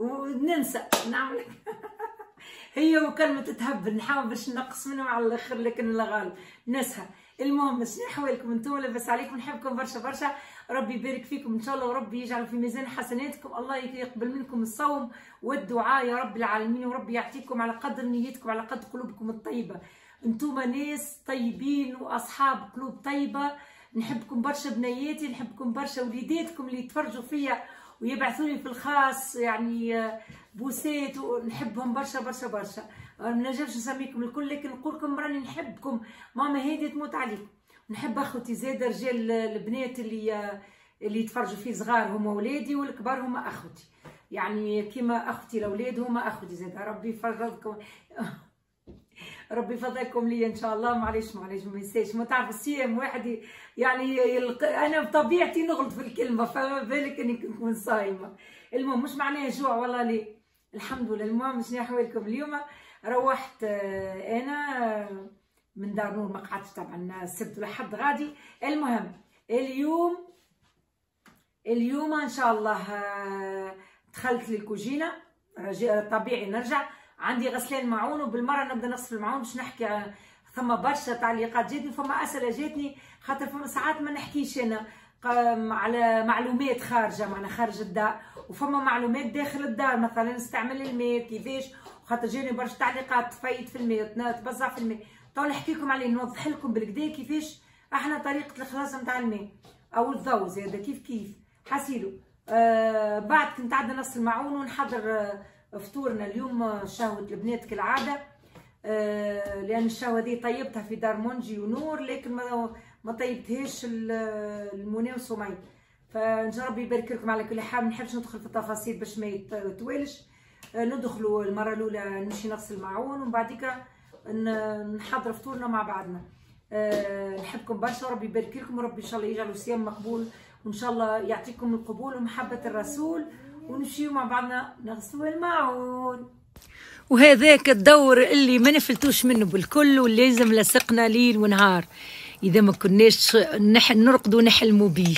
وننسى نعمل هي وكلمة تتهب نحاول باش نقص منهم على الاخر لكن الغالب نسها المهم شنو حوالكم انتم لاباس عليكم نحبكم برشا برشا ربي يبارك فيكم ان شاء الله وربي يجعل في ميزان حسناتكم الله يقبل منكم الصوم والدعاء يا رب العالمين وربي يعطيكم على قدر نيتكم على قدر قلوبكم الطيبه انتم ناس طيبين واصحاب قلوب طيبه نحبكم برشا بنياتي نحبكم برشا وليداتكم اللي يتفرجوا فيا ويبعثوا لي في الخاص يعني آه، بوسيت ونحبهم برشا برشا برشا آه، ما نجمش نسميكم الكل لكن نقول لكم راني نحبكم ماما هادي تموت عليكم نحب اخوتي زاده رجال آه، البنات اللي اللي يتفرجوا فيه صغار هما ولادي والكبار هما اخوتي يعني كيما اختي الاولاد هما اخوتي زاد ربي يفرجكم ربي يفضلكم ليا ان شاء الله معليش معليش ما ينساش ما تعرف السيام واحد يعني يلق... انا بطبيعتي نغلط في الكلمه فما بالك اني نكون صايمه المهم مش معناها جوع والله لي الحمد لله المهم شنو احوالكم اليوم روحت آه، انا آه، من دار نور ما قعدتش طبعا السبت آه، والاحد غادي المهم اليوم اليوم ان شاء الله دخلت للكوجينه طبيعي نرجع عندي غسلان معون وبالمره نبدا نغسل المعون باش نحكي آه، ثم برشا تعليقات جاتني فما اسئله جاتني خاطر فما ساعات ما نحكيش انا على معلومات خارجه معنا خارج الدار وفما معلومات داخل الدار مثلا استعمل الماء كيفاش خاطر جاني برشا تعليقات تفيد في الماء تبزع في الماء تو نحكيكم عليه نوضح لكم بالكدا كيفاش احنا طريقه الخلاص نتاع الماء او الضوء زياده كيف كيف حسيلو آه بعد كنت عندنا نغسل معون ونحضر آه فطورنا اليوم آه، شهوة البنات كالعادة آه، لأن الشهوة دي طيبتها في دار منجي ونور لكن ما, طيبتهاش المنى وسمي فنجرب ربي يبارك لكم على كل حال منحبش نحبش ندخل في التفاصيل باش ما يتوالش آه، ندخلوا المرة الأولى نمشي نغسل المعون ومن بعديك نحضر فطورنا مع بعضنا نحبكم برشا ربي يبارك لكم وربي إن شاء الله يجعلوا صيام مقبول وإن شاء الله يعطيكم القبول ومحبة الرسول ونمشيو مع بعضنا نغسلو الماعون وهذاك الدور اللي ما نفلتوش منه بالكل واللي لازم لصقنا ليل ونهار اذا ما كناش نح... نحلمو بيه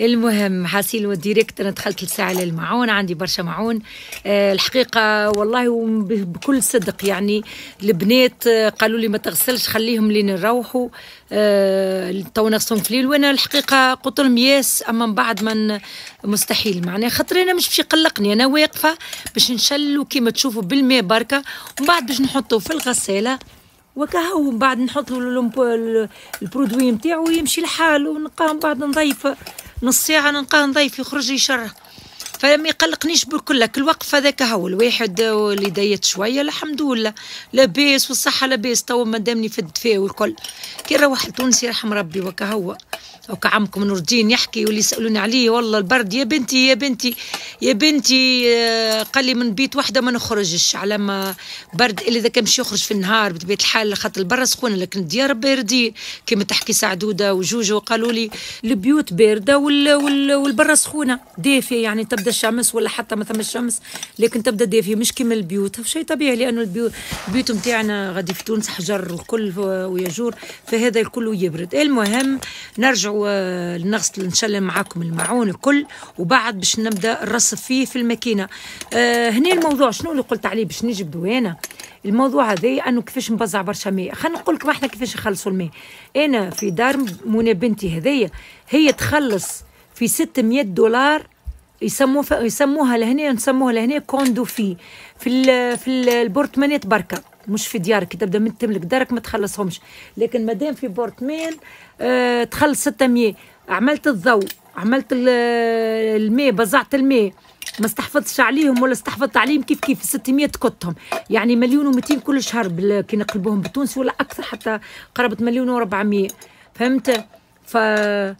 المهم حاسيل والديريكتور دخلت لساعة للمعون عندي برشا معون آه الحقيقة والله بكل صدق يعني البنات آه، قالوا لي ما تغسلش خليهم لين نروحوا آه تو نغسلهم في الليل وانا الحقيقة قلت لهم ياس اما من بعد من مستحيل معناها خاطر انا مش باش يقلقني انا واقفة باش نشلو كيما تشوفوا بالماء بركة ومن بعد باش نحطه في الغسالة وكهو من بعد نحط له البرودوي نتاعو يمشي لحاله ونلقاه من بعد نضيفه نص ساعة نلقاه نضيف يخرج يشره فما يقلقنيش بكلك الوقف هذاك هو الواحد اللي ديت شويه الحمد لله لاباس والصحه لاباس توا مادامني في الدفاع والكل كي نروح لتونسي رحم ربي وكا هو هكا عمكم نور الدين يحكي واللي يسالوني عليه والله البرد يا بنتي يا بنتي يا بنتي آه، قال لي من بيت وحده ما نخرجش على ما برد الا اذا كان باش يخرج في النهار بطبيعه الحال خاطر البرا سخون لكن الديار باردين كما تحكي سعدوده وجوجو وقالوا لي البيوت بارده وال وال والبرا سخونه دافيه يعني تبدا الشمس ولا حتى ما ثم الشمس لكن تبدا دافيه مش كما البيوت شيء طبيعي لانه البيوت البيوت نتاعنا غادي في تونس حجر الكل ويجور فهذا الكل يبرد المهم نرجع نرجعوا آه، نغسل الله معاكم المعون الكل وبعد باش نبدا نرصف فيه في الماكينه آه هنا الموضوع شنو اللي قلت عليه باش نجيب انا الموضوع هذا انه كيفاش نبزع برشا ماء خلينا نقول لكم احنا كيفاش نخلصوا الماء انا في دار منى بنتي هذيا هي تخلص في 600 دولار يسموها يسموها لهنا نسموها لهنا كوندوفي في في البورتمانات بركه مش في ديارك تبدا من تملك دارك ما تخلصهمش لكن مادام في بورتمان آه تخلص 600 عملت الضوء عملت الماء بزعت الماء ما استحفظتش عليهم ولا استحفظت عليهم كيف كيف 600 كتهم يعني مليون و200 كل شهر كي نقلبوهم بالتونسي ولا اكثر حتى قربت مليون و400 فهمت فهذا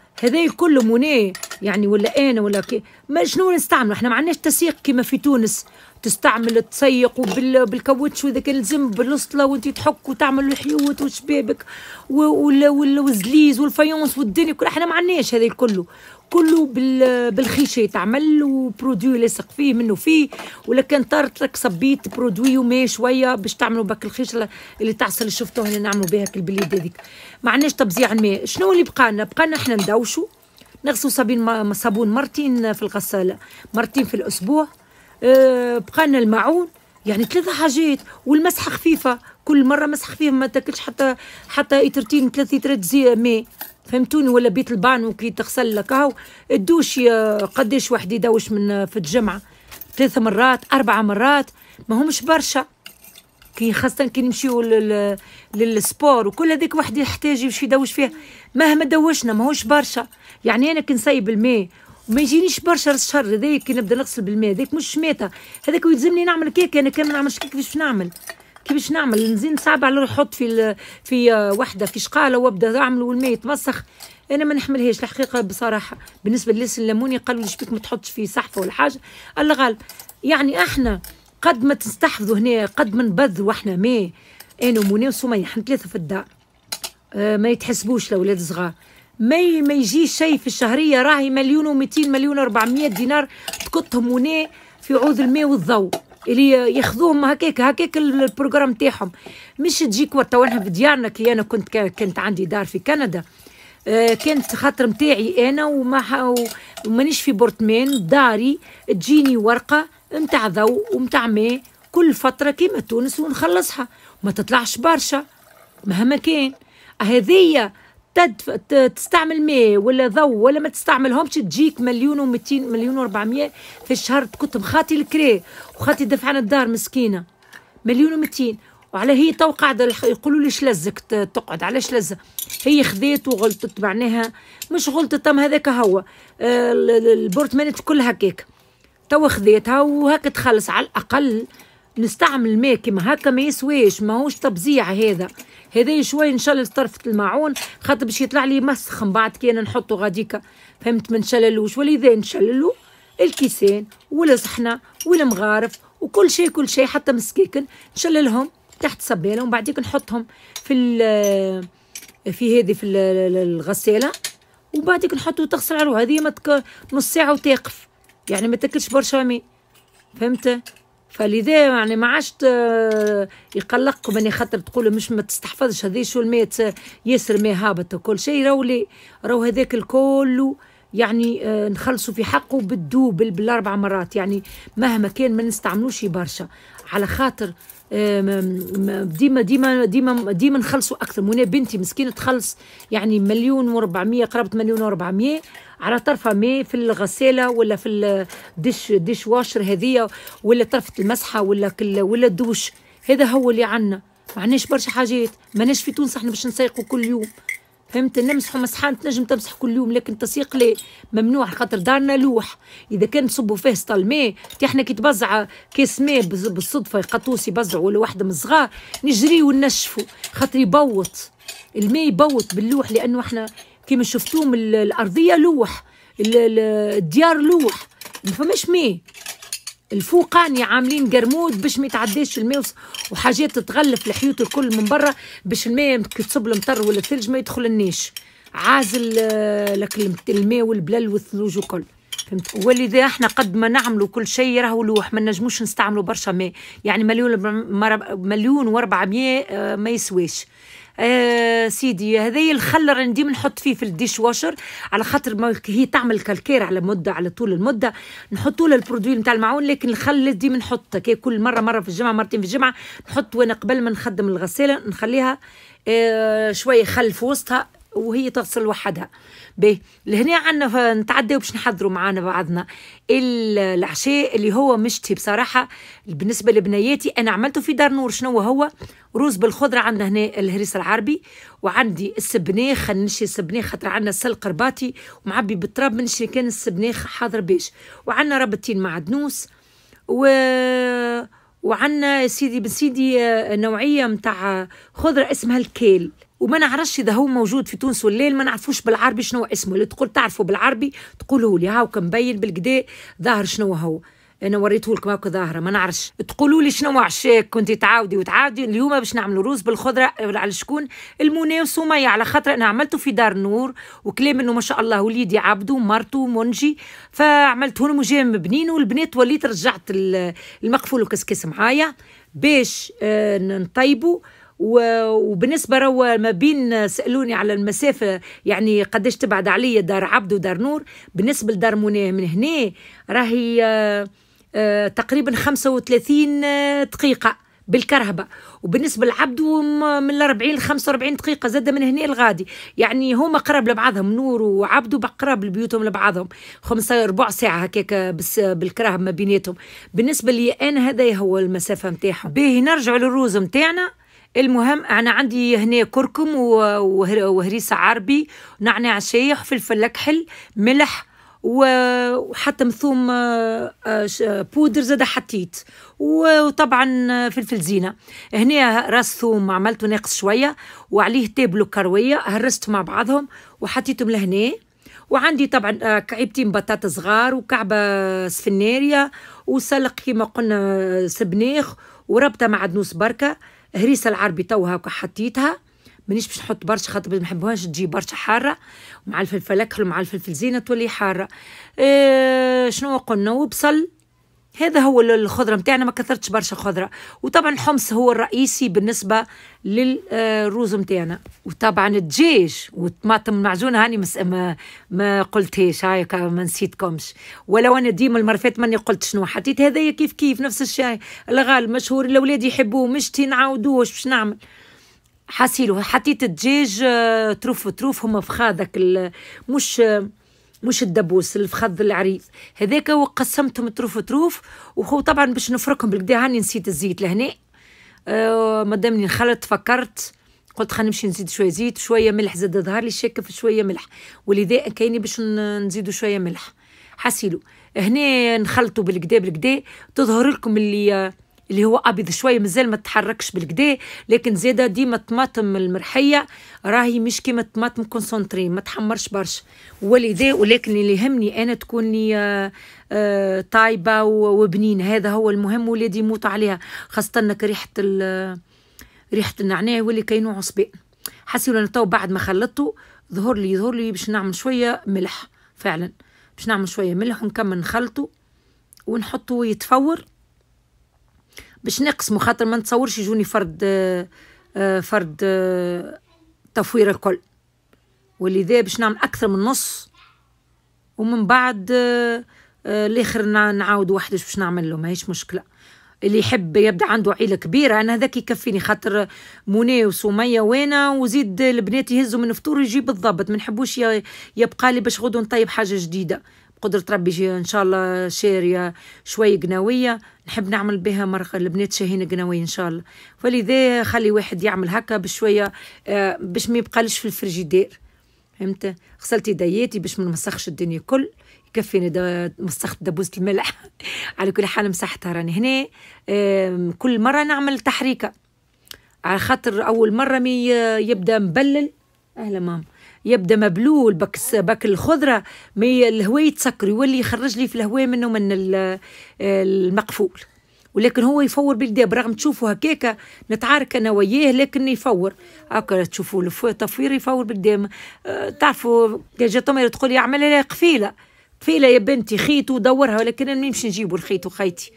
الكل مناه يعني ولا انا ولا كي ما شنو نستعملوا احنا ما عندناش تسيق كما في تونس تستعمل تسيق واذا كان الزم بالاسطله وانت تحك وتعمل الحيوت والشبابك والزليز والفايونس والدنيا كل احنا ما عندناش هذا كله كله بالخيشه تعمل وبرودوي لاصق فيه منه فيه ولا كان طارت لك صبيت برودوي وما شويه باش تعملوا بك الخيشه اللي تعسل اللي شفتوه اللي نعملوا بها البليد هذيك ما عندناش تبزيع الماء شنو اللي بقى لنا بقى لنا احنا ندوشوا نغسلوا صابون مرتين في الغساله مرتين في الاسبوع آه، بقالنا المعون يعني ثلاثة حاجات والمسحة خفيفة كل مرة مسحة خفيفة ما تاكلش حتى حتى إترتين ثلاث إترات زي ماء فهمتوني ولا بيت البان وكي تغسل لك هاو الدوش قداش واحد يدوش من آه، في الجمعة ثلاثة مرات أربعة مرات ما همش برشا كي خاصة كي نمشيو لل... للسبور وكل هذيك واحد يحتاج يمشي يدوش فيها مهما دوشنا ماهوش برشا يعني أنا كنسيب الماء وما يجينيش برشا الشهر هذايا كي نبدا نغسل بالماء هذاك مش شماته هذاك يلزمني نعمل كيك انا كان ما نعملش كيك كيفاش نعمل كيفاش نعمل نزيد نصعب على نحط في في وحده في شقاله وابدا نعمل والماء يتمسخ انا ما نحملهاش الحقيقه بصراحه بالنسبه للناس الليموني قالوا لي شبيك ما تحطش في صحفه ولا حاجه الله غالب يعني احنا قد ما تستحفظوا هنا قد ما نبذلوا احنا ماء انا ومنى وسميه احنا ثلاثه في الدار أه ما يتحسبوش الاولاد الصغار ما ما يجيش شيء في الشهريه راهي مليون و200 مليون و400 دينار تقطهم هنا في عوض الماء والضوء اللي ياخذوهم هكاك هكاك البروجرام تاعهم مش تجيك تو احنا في ديارنا كي انا كنت كانت عندي دار في كندا آه، كانت خاطر متاعي انا وما ومانيش في بورتمان داري تجيني ورقه نتاع ضوء ومتاع ماء كل فتره كيما تونس ونخلصها ما تطلعش برشا مهما كان هذيا تدف... تستعمل ماء ولا ضوء ولا ما تستعملهمش تجيك مليون و200 مليون و400 في الشهر تكتب خاتي الكري وخاتي دفعنا الدار مسكينه مليون و200 وعلى هي تو قاعده يقولوا لي شلزك تقعد علاش شلزه هي خذيت وغلطت معناها مش غلطت تم هذاك هو آه، البورتمانات الكل هكاك تو خذيتها وهكا تخلص على الاقل نستعمل ماء كيما هكا ما يسواش ماهوش تبزيع هذا ان شاء نشلل طرفة الماعون خاطر باش يطلع لي مسخ من بعد كي انا نحطه غاديكا فهمت ما نشللوش ولذا نشللو الكيسين والصحنه والمغارف وكل شيء كل شيء حتى مسكيكن نشللهم تحت سباله ومن بعديك نحطهم في في هذه في الغساله وبعديك نحطو تغسل على هذه ما نص ساعه وتقف يعني ما تاكلش برشا مي فهمت فلذا يعني ما عادش يقلقكم مني خاطر تقولوا مش ما تستحفظش هذي شو الماء ياسر ما هابط وكل شيء رولي راهو هذاك الكل يعني آه، نخلصوا في حقه بالدوبل بالاربع مرات يعني مهما كان ما نستعملوش برشا على خاطر آه، ديما ديما ديما ديما نخلصوا اكثر وانا بنتي مسكينه تخلص يعني مليون و400 قرابه مليون و400 على طرفها ما في الغساله ولا في الدش ديش واشر هذيا ولا طرفه المسحه ولا ولا الدوش هذا هو اللي عندنا ما عندناش برشا حاجات ماناش في تونس احنا باش نسيقوا كل يوم فهمت نمسحوا مسحان تنجم تمسح كل يوم لكن تسيق لي ممنوع خاطر دارنا لوح اذا كان تصبوا فيه سطل الماء احنا كي تبزع كاس ماء بالصدفه قطوس يبزعوا ولا وحده من الصغار نجري ونشفوا خاطر يبوط الماء يبوط باللوح لانه احنا كيما شفتوه الارضيه لوح الديار لوح ما فماش ماء الفوقاني عاملين قرمود باش ما يتعداش الماء وحاجات تتغلف الحيوط الكل من برا باش الماء كي تصب المطر ولا الثلج ما يدخل النيش عازل آه، لك الماء والبلل والثلوج وكل فهمت ولذا احنا قد ما نعملوا كل شيء راهو لوح ما نجموش نستعملوا برشا ماء يعني مليون مليون و400 آه، ما يسواش آه سيدي هذايا الخل راني ديما نحط فيه في الديش واشر على خاطر هي تعمل كالكير على مده على طول المده نحطوا له البرودوي نتاع المعون لكن الخل ديما نحطه كي كل مره مره في الجمعه مرتين في الجمعه نحط وانا قبل ما نخدم الغساله نخليها آه شويه خل في وسطها وهي تغسل لوحدها به لهنا عنا نتعداو باش نحضروا معانا بعضنا العشاء اللي هو مشتي بصراحه بالنسبه لبنياتي انا عملته في دار نور شنو هو روز بالخضره عندنا هنا الهريس العربي وعندي السبنيخ نشري السبنيخ خاطر عندنا السلق رباطي ومعبي بالتراب من كان السبنيخ حاضر باش وعندنا ربطين معدنوس و وعندنا سيدي بن سيدي آه، نوعيه نتاع خضره اسمها الكيل وما نعرفش اذا هو موجود في تونس ولا ما نعرفوش بالعربي شنو اسمه اللي تقول تعرفوا بالعربي تقولوا لي هاو مبين بالكدا ظاهر شنو هو انا وريته لكم هاكا ظاهره ما نعرفش تقولوا لي شنو عشاك كنت تعاودي وتعاودي اليوم باش نعملوا روز بالخضره آه، على شكون المنى وسميه على خاطر انا عملته في دار نور وكلام انه ما شاء الله وليدي عبده ومرته ومنجي فعملته لهم وجاهم مبنين والبنات وليت رجعت المقفول وكسكس معايا باش آه، نطيبوا وبالنسبة روا ما بين سألوني على المسافة يعني قداش تبعد عليا دار عبد ودار نور بالنسبة لدار مناه من هنا راهي آه، آه، تقريبا 35 آه، دقيقة بالكرهبة وبالنسبة لعبدو من 40 ل 45 دقيقة زاد من هنا لغادي يعني هما قرب لبعضهم نور وعبدو بقرب لبيوتهم لبعضهم خمسة ربع ساعة هكاك بالكرهبة ما بيناتهم بالنسبة لي أنا هذا هو المسافة نتاعهم باهي نرجعوا للروز نتاعنا المهم انا عندي هنا كركم وهريسه عربي نعناع شايح فلفل اكحل ملح وحتى مثوم آه، آه، آه، بودر زاد حطيت وطبعا فلفل زينه هنا راس ثوم عملته ناقص شويه وعليه تابلو كرويه هرستهم مع بعضهم وحطيتهم لهنا وعندي طبعا كعيبتين بطاطا صغار وكعبه سفناريه وسلق كيما قلنا سبناخ وربطه معدنوس بركه هريسه العربي توها حطيتها مانيش باش نحط برشا خاطر ما نحبوهاش تجي برشا حاره مع الفلفل اكحل ومع الفلفل زينه تولي حاره إيه شنو قلنا وبصل هذا هو الخضره نتاعنا ما كثرتش برشا خضره وطبعا الحمص هو الرئيسي بالنسبه للروز آه، نتاعنا وطبعا الدجاج والطماطم المعجونه هاني مس... ما, ما قلتهاش هايك ما نسيتكمش ولو انا ديما المره فاتت ماني قلت شنو حطيت هذايا كيف كيف نفس الشاي الغال مشهور الاولاد يحبوه مشتي نعاودوه باش نعمل حسيلو حطيت الدجاج آه، تروف تروف هما فخاذك مش مش الدبوس الفخذ العريض هذاك وقسمتهم طروف طروف وهو طبعا باش نفركهم بالكدا هاني نسيت الزيت لهنا آه دامني نخلط فكرت قلت خلينا نمشي نزيد شويه زيت شويه ملح زاد ظهر لي شاكه في شويه ملح ولذا كاين باش نزيدوا شويه ملح حسيلو هنا نخلطوا بالكدا بالكدا تظهر لكم اللي آه، اللي هو ابيض شويه مازال ما تحركش بالكدا لكن زاده ديما الطماطم المرحيه راهي مش كيما الطماطم كونسونتري ما تحمرش برشا ولذا ولكن اللي يهمني انا تكوني آه، آه، طايبه وبنين هذا هو المهم ولادي يموتوا عليها خاصه انك ريحه ريحه النعناع يولي كاينو صبان حسيت انا تو بعد ما خلطته ظهر لي ظهر لي باش نعمل شويه ملح فعلا باش نعمل شويه ملح ونكمل نخلطه ونحطه يتفور باش نقسموا خاطر ما نتصورش يجوني فرد آه، فرد آه، تفوير الكل ولذا باش نعمل اكثر من نص ومن بعد آه، الاخر نعاود وحدش باش نعمل له ماهيش مشكله اللي يحب يبدا عنده عيله كبيره انا هذاك يكفيني خاطر موني وسميه وانا وزيد البنات يهزوا من الفطور يجيب بالضبط ما نحبوش يبقى لي باش غدو نطيب حاجه جديده قدرة ربي جي إن شاء الله شارية شوي قناوية نحب نعمل بها مرقة البنات شاهين قناوية إن شاء الله ولذا خلي واحد يعمل هكا بشوية آه، باش ما يبقالش في الفريجيدير فهمت غسلت يدياتي باش ما نمسخش الدنيا كل يكفيني دا مسخت دبوسة الملح على كل حال مسحتها راني هنا كل مرة نعمل تحريكة على خاطر أول مرة مي يبدأ مبلل أهلا ماما يبدا مبلول بك بك الخضره مي الهواء يتسكر يولي يخرج لي في الهواء منه من المقفول ولكن هو يفور بالداب برغم تشوفوا هكاك نتعارك انا وياه لكن يفور هكا تشوفوا التفوير يفور بالدي تعرفوا جات امي تقول لي اعمل لها قفيله قفيله يا بنتي خيط ودورها ولكن انا نمشي نجيب الخيط وخيطي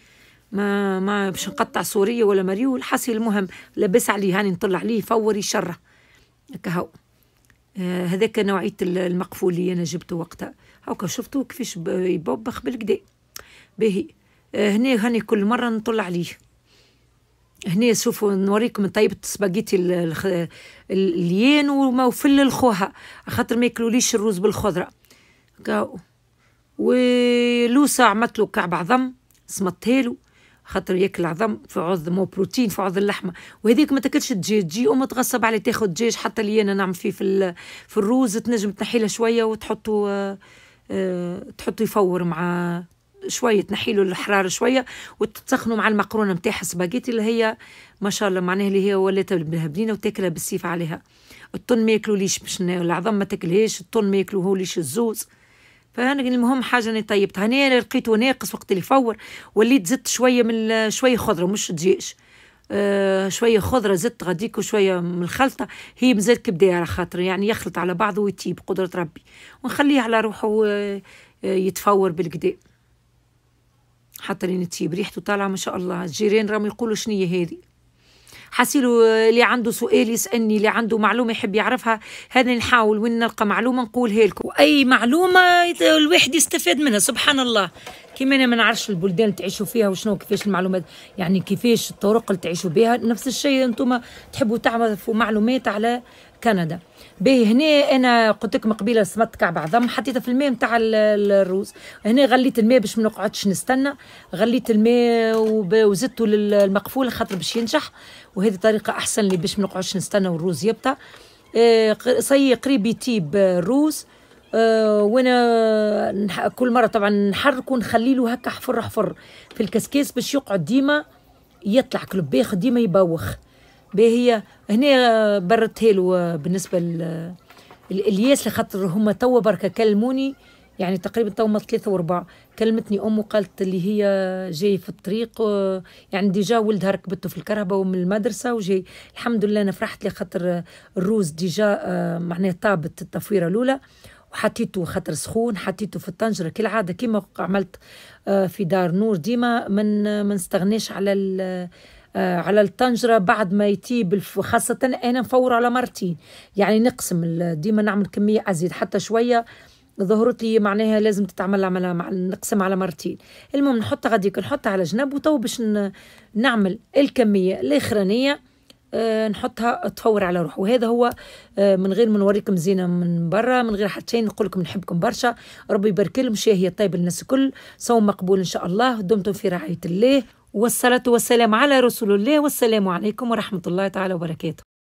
ما ما باش نقطع سوريه ولا مريول حسي المهم لبس عليه هاني نطلع عليه يفور يشره هكا هو آه، هذاك نوعيه المقفول اللي انا جبته وقتها هاكا شفتو كيفاش يبوبخ بالكدا باهي هنا آه، هاني كل مره نطلع عليه هنا شوفوا نوريكم طيبة سباجيتي اليان وفل الخوها خاطر ما ياكلوليش الروز بالخضرة كاو ولوسة عملت له كعب عظم سمطتها له خاطر ياكل عظم في مو بروتين في عظم اللحمه وهذيك ما تاكلش الدجاج تجي وما تغصب عليه تاخذ دجاج حتى اللي انا نعمل فيه في في الروز تنجم تنحي له شويه وتحطه آه،, آه تحطه يفور مع شويه تنحي له الحراره شويه وتسخنه مع المقرونه نتاع السباجيتي اللي هي ما شاء الله معناها اللي هي ولات بنينه وتاكلها بالسيف عليها الطن ما ياكلوليش باش العظم ما تاكلهاش الطن ما ياكلوهوليش الزوز فانا المهم حاجه اني طيبتها هنا لقيته ناقص وقت اللي فور وليت زدت شويه من شويه خضره مش دجاج آه شويه خضره زدت غاديك وشويه من الخلطه هي مزال كبده على خاطر يعني يخلط على بعضه ويطيب قدره ربي ونخليه على روحه آه, آه، يتفور بالقدا حتى لين تيب ريحته طالعه ما شاء الله الجيران راهم يقولوا شنيه هذه حسيلو آه، اللي عنده سؤال يسالني اللي عنده معلومه يحب يعرفها هذا نحاول وين نلقى معلومه نقولها لكم اي معلومه الواحد يستفاد منها سبحان الله كيما انا ما نعرفش البلدان اللي تعيشوا فيها وشنو كيفاش المعلومات يعني كيفاش الطرق اللي تعيشوا بها نفس الشيء انتم تحبوا تعرفوا معلومات على كندا باهي هنا انا قلت لكم قبيله سمت كعب عظم حطيتها في الماء نتاع الروز هنا غليت الماء باش ما نقعدش نستنى غليت الماء وزدته للمقفول خاطر باش ينجح وهذه طريقه احسن لي باش ما نقعدش نستنى والروز يبطى آه، صي قريب يطيب الروز آه، وانا كل مره طبعا نحركه ونخلي له هكا حفر حفر في الكسكاس باش يقعد ديما يطلع كلوب باخ ديما يبوخ باهي هنا آه، برتها بالنسبه الياس لخاطر هما توا بركه كلموني يعني تقريبا توا ثلاثة وربع كلمتني أمه قالت اللي هي جاي في الطريق يعني ديجا ولدها ركبته في الكرهبة ومن المدرسة وجاي الحمد لله أنا فرحت لي خاطر الروز ديجا آه، معناها طابت التفويرة الأولى وحطيته خاطر سخون حطيته في الطنجرة كالعادة كما عملت آه، في دار نور ديما ما نستغناش على آه، على الطنجرة بعد ما يطيب خاصة أنا نفور على مرتين يعني نقسم ديما نعمل كمية أزيد حتى شوية ظهرت لي معناها لازم تتعمل مع نقسم على مرتين المهم نحط غاديك نحطها على جنب وتو باش نعمل الكمية الأخرانية أه نحطها تفور على روحه وهذا هو أه من غير ما نوريكم زينه من برا من غير حتى شيء نقول لكم نحبكم برشا ربي يبارك لهم شاهيه طيب للناس الكل صوم مقبول ان شاء الله دمتم في رعايه الله والصلاة والسلام على رسول الله والسلام عليكم ورحمة الله تعالى وبركاته